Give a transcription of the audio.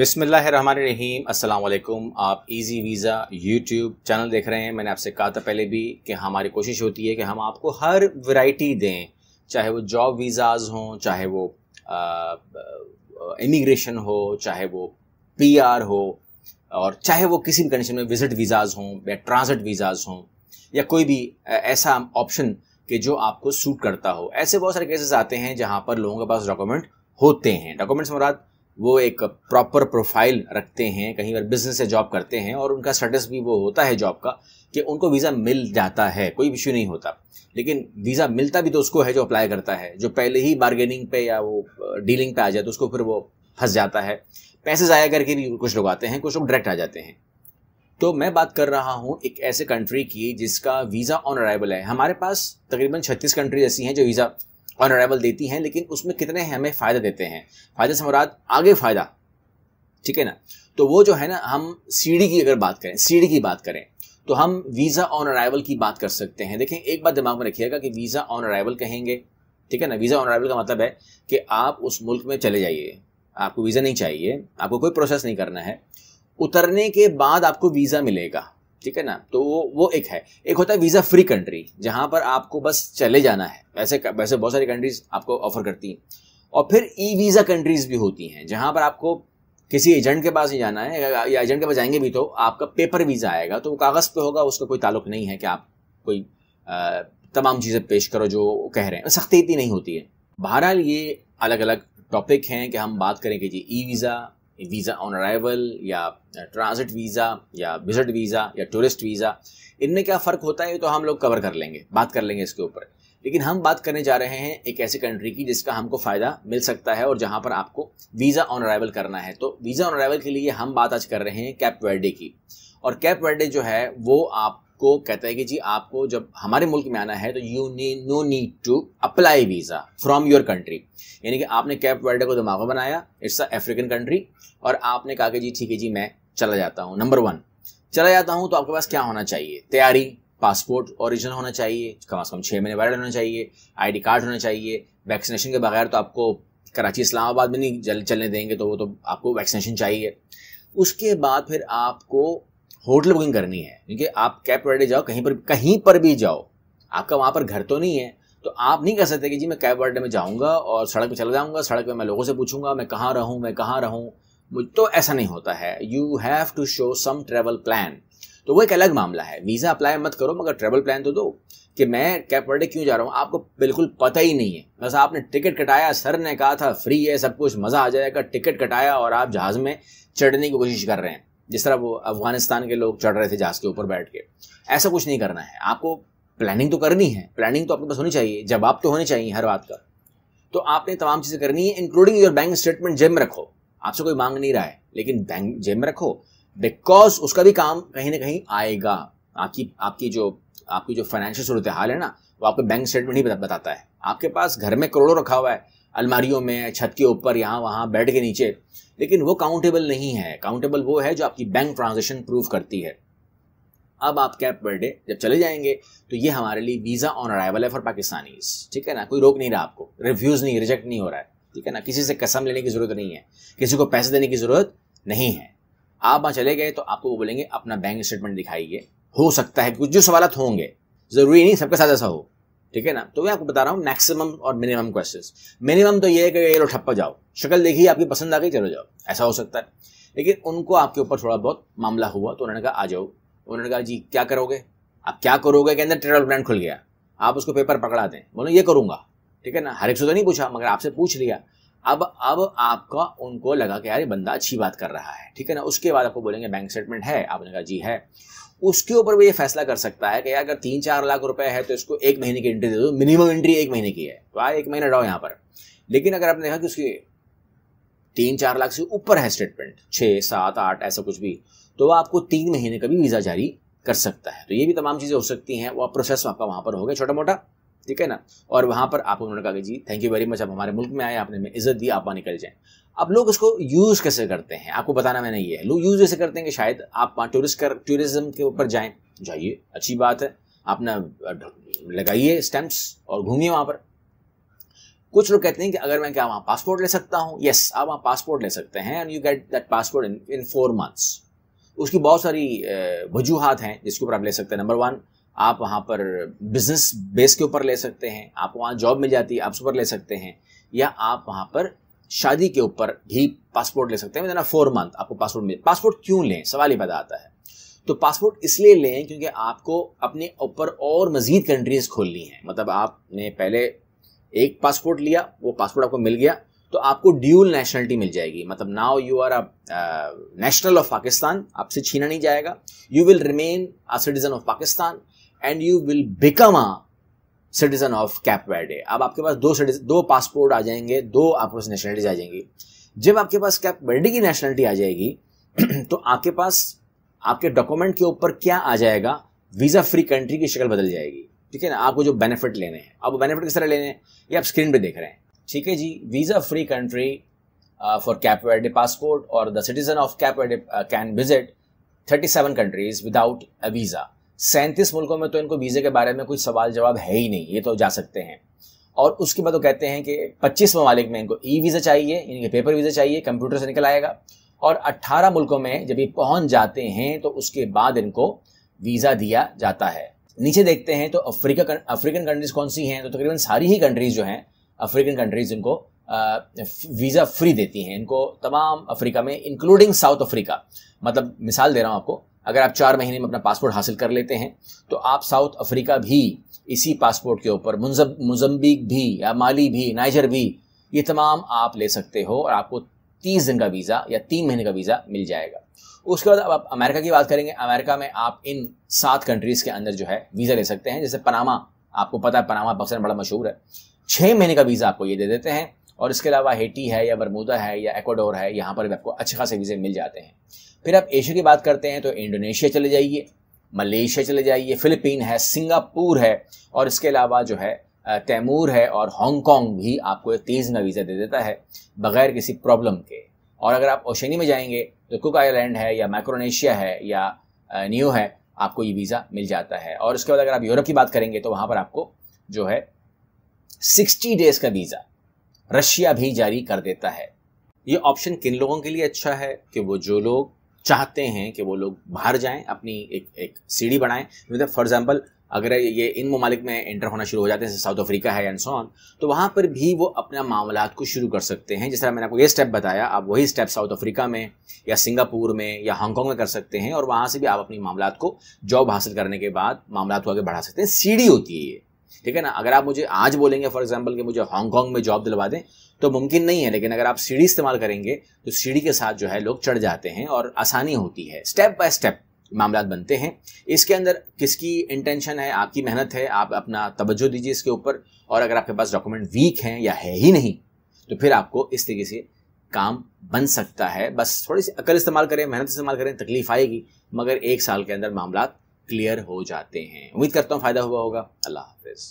बिसमीम अल्लाम आप इजी वीज़ा यूट्यूब चैनल देख रहे हैं मैंने आपसे कहा था पहले भी कि हमारी कोशिश होती है कि हम आपको हर वैरायटी दें चाहे वो जॉब वीज़ाज़ हों चाहे वो इमिग्रेशन हो चाहे वो पीआर हो और चाहे वो किसी भी कंडीशन में विज़िट वीज़ाज़ हों या ट्रांजिट वीज़ाज़ हों या कोई भी ऐसा ऑप्शन कि जो आपको सूट करता हो ऐसे बहुत सारे केसेस आते हैं जहाँ पर लोगों के पास डॉक्यूमेंट होते हैं डॉक्यूमेंट्स मुराद वो एक प्रॉपर प्रोफाइल रखते हैं कहीं पर बिजनेस से जॉब करते हैं और उनका स्टेटस भी वो होता है जॉब का कि उनको वीज़ा मिल जाता है कोई इश्यू नहीं होता लेकिन वीज़ा मिलता भी तो उसको है जो अप्लाई करता है जो पहले ही बार्गेनिंग पे या वो डीलिंग पे आ जाए तो उसको फिर वो फंस जाता है पैसे ज़ाया करके भी कुछ लोग आते हैं कुछ लोग डायरेक्ट आ जाते हैं तो मैं बात कर रहा हूँ एक ऐसे कंट्री की जिसका वीज़ा ऑन अराइवल है हमारे पास तकरीबन छत्तीस कंट्रीज ऐसी हैं जो वीज़ा ऑनरेबल देती हैं लेकिन उसमें कितने हमें फ़ायदा देते हैं फ़ायदे से मुराद आगे फ़ायदा ठीक है ना तो वो जो है ना हम सीढ़ी की अगर बात करें सीढ़ी की बात करें तो हम वीज़ा ऑन अराइवल की बात कर सकते हैं देखें एक बात दिमाग में रखिएगा कि वीज़ा ऑन अराइवल कहेंगे ठीक है ना वीज़ा ऑन अराइवल का मतलब है कि आप उस मुल्क में चले जाइए आपको वीज़ा नहीं चाहिए आपको कोई प्रोसेस नहीं करना है उतरने के बाद आपको वीज़ा मिलेगा ठीक है ना तो वो वो एक है एक होता है वीज़ा फ्री कंट्री जहाँ पर आपको बस चले जाना है वैसे वैसे बहुत सारी कंट्रीज आपको ऑफर करती हैं और फिर ई वीज़ा कंट्रीज भी होती हैं जहाँ पर आपको किसी एजेंट के पास ही जाना है या एजेंट के पास जाएंगे भी तो आपका पेपर वीज़ा आएगा तो वो कागज़ पे होगा उसका कोई ताल्लुक नहीं है कि आप कोई आ, तमाम चीज़ें पेश करो जो कह रहे हैं सख्ती इतनी नहीं होती है बहरहाल ये अलग अलग टॉपिक हैं कि हम बात कि जी e visa visa on arrival या ट्रांजिट वीज़ा या विजिट वीज़ा या टूरिस्ट वीज़ा इनमें क्या फ़र्क होता है तो हम लोग कवर कर लेंगे बात कर लेंगे इसके ऊपर लेकिन हम बात करने जा रहे हैं एक ऐसी कंट्री की जिसका हमको फ़ायदा मिल सकता है और जहाँ पर आपको वीज़ा ऑन अराइवल करना है तो वीज़ा ऑन अराइवल के लिए हम बात आज कर रहे हैं कैप वर्डे की और कैप वर्डे जो है वो आप को कहता है कि जी आपको जब हमारे मुल्क में आना है तो you need no need to apply visa from your country यानी कि आपने कैप वर्ल्ड को धमाका बनाया इट्स अ अफ्रीकन कंट्री और आपने कहा कि जी ठीक है जी मैं चला जाता हूँ नंबर वन चला जाता हूँ तो आपके पास क्या होना चाहिए तैयारी पासपोर्ट ओरिजिनल होना चाहिए कम से कम छः महीने वैलिड होना चाहिए आई कार्ड होना चाहिए वैक्सीनेशन के बगैर तो आपको कराची इस्लामाबाद में नहीं चलने देंगे तो वो तो आपको वैक्सीनेशन चाहिए उसके बाद फिर आपको होटल बुकिंग करनी है क्योंकि आप कैब वाले जाओ कहीं पर कहीं पर भी जाओ आपका वहाँ पर घर तो नहीं है तो आप नहीं कह सकते कि जी मैं कैब वाले में जाऊँगा और सड़क पर चला जाऊँगा सड़क पर मैं लोगों से पूछूंगा मैं कहाँ रहूँ मैं कहाँ रहूँ मुझ तो ऐसा नहीं होता है you have to show some travel plan तो वो एक अलग मामला है वीज़ा अप्लाई मत करो मगर ट्रैवल प्लान तो दो कि मैं कैप वर्डे क्यों जा रहा हूँ आपको बिल्कुल पता ही नहीं है बस आपने टिकट कटाया सर ने कहा था फ्री है सब कुछ मज़ा आ जाएगा टिकट कटाया और आप जहाज़ में चढ़ने की कोशिश कर रहे हैं जिस तरह वो अफगानिस्तान के लोग चढ़ रहे थे जहाज के ऊपर बैठ के ऐसा कुछ नहीं करना है आपको प्लानिंग तो करनी है प्लानिंग तो आपके पास होनी चाहिए जवाब तो होने चाहिए हर बात का तो आपने तमाम चीज़ें करनी है इंक्लूडिंग योर बैंक स्टेटमेंट जेब में रखो आपसे कोई मांग नहीं रहा है लेकिन बैंक जेब में रखो बिकॉज उसका भी काम कहीं ना कहीं आएगा आपकी आपकी जो आपकी जो फाइनेंशियल सूरत हाल है ना वो आपके बैंक स्टेटमेंट ही बताता है आपके पास घर में करोड़ों रखा हुआ है अलमारियों में छत के ऊपर यहाँ वहाँ बेड के नीचे लेकिन वो काउंटेबल नहीं है काउंटेबल वो है जो आपकी बैंक ट्रांजेक्शन प्रूव करती है अब आप कैप बर्थडे जब चले जाएंगे तो ये हमारे लिए वीज़ा ऑन अराइवल है फॉर पाकिस्तानी ठीक है ना कोई रोक नहीं रहा आपको रिव्यूज नहीं रिजेक्ट नहीं हो रहा है ठीक है ना किसी से कसम लेने की ज़रूरत नहीं है किसी को पैसे देने की ज़रूरत नहीं है आप वहाँ चले गए तो आपको वो बोलेंगे अपना बैंक स्टेटमेंट दिखाइए हो सकता है कुछ जो सवालत होंगे ज़रूरी नहीं सबके साथ ऐसा हो ठीक है ना तो मैं आपको बता रहा हूँ मैक्सिमम और मिनिमम क्वेश्चन मिनिमम तो ये है कि ये लो ठप्पा जाओ शक्ल देखिए आपकी पसंद आ गई चलो जाओ ऐसा हो सकता है लेकिन उनको आपके ऊपर थोड़ा बहुत मामला हुआ तो उन्होंने कहा आ जाओ उन्होंने कहा जी क्या करोगे आप क्या करोगे के अंदर ट्रेवल प्लान खुल गया आप उसको पेपर पकड़ा दें बोलो ये करूँगा ठीक है ना हर एक से तो नहीं पूछा मगर आपसे पूछ लिया अब अब आपका उनको लगा कि यार ये बंदा अच्छी बात कर रहा है ठीक है ना उसके बाद आपको बोलेंगे बैंक स्टेटमेंट है आपने कहा जी है उसके ऊपर वो ये फैसला कर सकता है कि अगर तीन चार लाख रुपए है तो इसको एक महीने की एंट्री दे दो मिनिमम एंट्री एक महीने की है तो आए एक महीना डाओ यहाँ पर लेकिन अगर आपने देखा कि उसकी तीन चार लाख से ऊपर है स्टेटमेंट छः सात आठ ऐसा कुछ भी तो वह आपको तीन महीने का भी वीज़ा जारी कर सकता है तो ये भी तमाम चीज़ें हो सकती हैं वह प्रोसेस आपका वहाँ पर हो गया छोटा मोटा ठीक है ना और वहां पर आप उन्होंने कहा कि जी थैंक यू वेरी मच आप हमारे मुल्क में आए आपने हमें इज्जत दी आप वहाँ निकल जाए अब लोग उसको यूज़ कैसे करते हैं आपको बताना मैंने ये है लोग यूज़ ऐसे करते हैं कि शायद आप वहाँ टूरिस्ट कर टूरिज्म के ऊपर जाएँ जाइए अच्छी बात है आप ना लगाइए स्टैम्प्स और घूमिए वहां पर कुछ लोग कहते हैं कि अगर मैं क्या वहाँ पासपोर्ट ले सकता हूँ यस आप वहाँ पासपोर्ट ले सकते हैं and you get that passport in in four months उसकी बहुत सारी वजूहत हैं जिसके ऊपर आप ले सकते हैं नंबर वन आप वहाँ पर बिजनेस बेस के ऊपर ले सकते हैं आप वहाँ जॉब मिल जाती है आप पर ले सकते हैं या आप वहाँ पर शादी के ऊपर भी पासपोर्ट ले सकते हैं मतलब फोर मंथ आपको पासपोर्ट मिले पासपोर्ट क्यों लें सवाल ही पैदा आता है तो पासपोर्ट इसलिए लें क्योंकि आपको अपने ऊपर और मज़ीद कंट्रीज़ खोलनी है मतलब आपने पहले एक पासपोर्ट लिया वो पासपोर्ट आपको मिल गया तो आपको ड्यूल नेशनलिटी मिल जाएगी मतलब now you are a national of Pakistan आपसे छीना नहीं जाएगा you will remain a citizen of Pakistan and you will become a citizen of Cape Verde अब आपके पास दो दो पासपोर्ट आ जाएंगे दो आपके पास नेशनलिटीज आ जाएंगी जब आपके पास कैप वर्डे की नेशनलिटी आ जाएगी तो आपके पास आपके डॉक्यूमेंट के ऊपर क्या आ जाएगा वीज़ा फ्री कंट्री की शक्ल बदल जाएगी ठीक है ना आपको जो बेनिफिट लेने हैं आप बेनिफिट किस तरह लेने हैं ये आप स्क्रीन पे देख रहे हैं ठीक है जी visa free country for Cape Verde passport और the citizen of Cape Verde can visit seven countries without a visa सैंतीस मुल्कों में तो इनको वीज़े के बारे में कोई सवाल जवाब है ही नहीं ये तो जा सकते हैं और उसके बाद वो कहते हैं कि पच्चीस ममालिक में इनको ई वीज़ा चाहिए इनके पेपर वीज़ा चाहिए कंप्यूटर से निकल आएगा और अट्ठारह मुल्कों में जब ये पहुंच जाते हैं तो उसके बाद इनको वीज़ा दिया जाता है नीचे देखते हैं तो अफ्रीका अफ्रीकन कंट्रीज़ कौन सी हैं तो तकरीबन सारी ही कंट्रीज़ जो हैं अफ्रीकन कंट्रीज़ इनको वीज़ा फ्री देती हैं इनको तमाम अफ्रीका में इंक्लूडिंग साउथ अफ्रीका मतलब मिसाल दे रहा हूँ आपको अगर आप चार महीने में अपना पासपोर्ट हासिल कर लेते हैं तो आप साउथ अफ्रीका भी इसी पासपोर्ट के ऊपर मुजम्बिक भी या माली भी नाइजर भी ये तमाम आप ले सकते हो और आपको तीस दिन का वीज़ा या तीन महीने का वीज़ा मिल जाएगा उसके बाद अब आप अमेरिका की बात करेंगे अमेरिका में आप इन सात कंट्रीज़ के अंदर जो है वीज़ा ले सकते हैं जैसे पनामा आपको पता है पनामा बक्सर बड़ा मशहूर है छः महीने का वीज़ा आपको ये दे देते हैं और इसके अलावा हेटी है या बरमूदा है या एक्वाडोर है यहाँ पर भी आपको अच्छे खासे वीज़े मिल जाते हैं फिर आप एशिया की बात करते हैं तो इंडोनेशिया चले जाइए मलेशिया चले जाइए फिलीपीन है सिंगापुर है और इसके अलावा जो है तैमूर है और हांगकॉन्ग भी आपको तेज़ में वीज़ा दे देता है बगैर किसी प्रॉब्लम के और अगर आप ओशनी में जाएंगे तो कुक आइलैंड है या माइक्रोनेशिया है या न्यू है आपको ये वीज़ा मिल जाता है और उसके बाद अगर आप यूरोप की बात करेंगे तो वहाँ पर आपको जो है सिक्सटी डेज़ का वीज़ा रशिया भी जारी कर देता है ये ऑप्शन किन लोगों के लिए अच्छा है कि वो जो लोग चाहते हैं कि वो लोग बाहर जाएं अपनी एक एक सीढ़ी बनाएं मतलब फॉर एग्जांपल अगर ये इन ममालिक में एंटर होना शुरू हो जाते हैं जैसे साउथ अफ्रीका है एंड सोन तो वहाँ पर भी वो अपना मामला को शुरू कर सकते हैं जिस तरह मैंने आपको ये स्टेप बताया आप वही स्टेप साउथ अफ्रीका में या सिंगापुर में या हांगकॉन्ग में कर सकते हैं और वहाँ से भी आप अपनी मामला को जॉब हासिल करने के बाद मामला को आगे बढ़ा सकते हैं सीढ़ी होती है ये ठीक है ना अगर आप मुझे आज बोलेंगे फॉर एग्जाम्पल कि मुझे हांगकॉन्ग में जॉब दिलवा दें तो मुमकिन नहीं है लेकिन अगर आप सीढ़ी इस्तेमाल करेंगे तो सीढ़ी के साथ जो है लोग चढ़ जाते हैं और आसानी होती है स्टेप बाय स्टेप मामला बनते हैं इसके अंदर किसकी इंटेंशन है आपकी मेहनत है आप अपना तवज्जो दीजिए इसके ऊपर और अगर आपके पास डॉक्यूमेंट वीक हैं या है ही नहीं तो फिर आपको इस तरीके से काम बन सकता है बस थोड़ी सी अकल इस्तेमाल करें मेहनत इस्तेमाल करें तकलीफ आएगी मगर एक साल के अंदर मामला क्लियर हो जाते हैं उम्मीद करता हूँ फ़ायदा हुआ होगा अल्लाह हाफिज़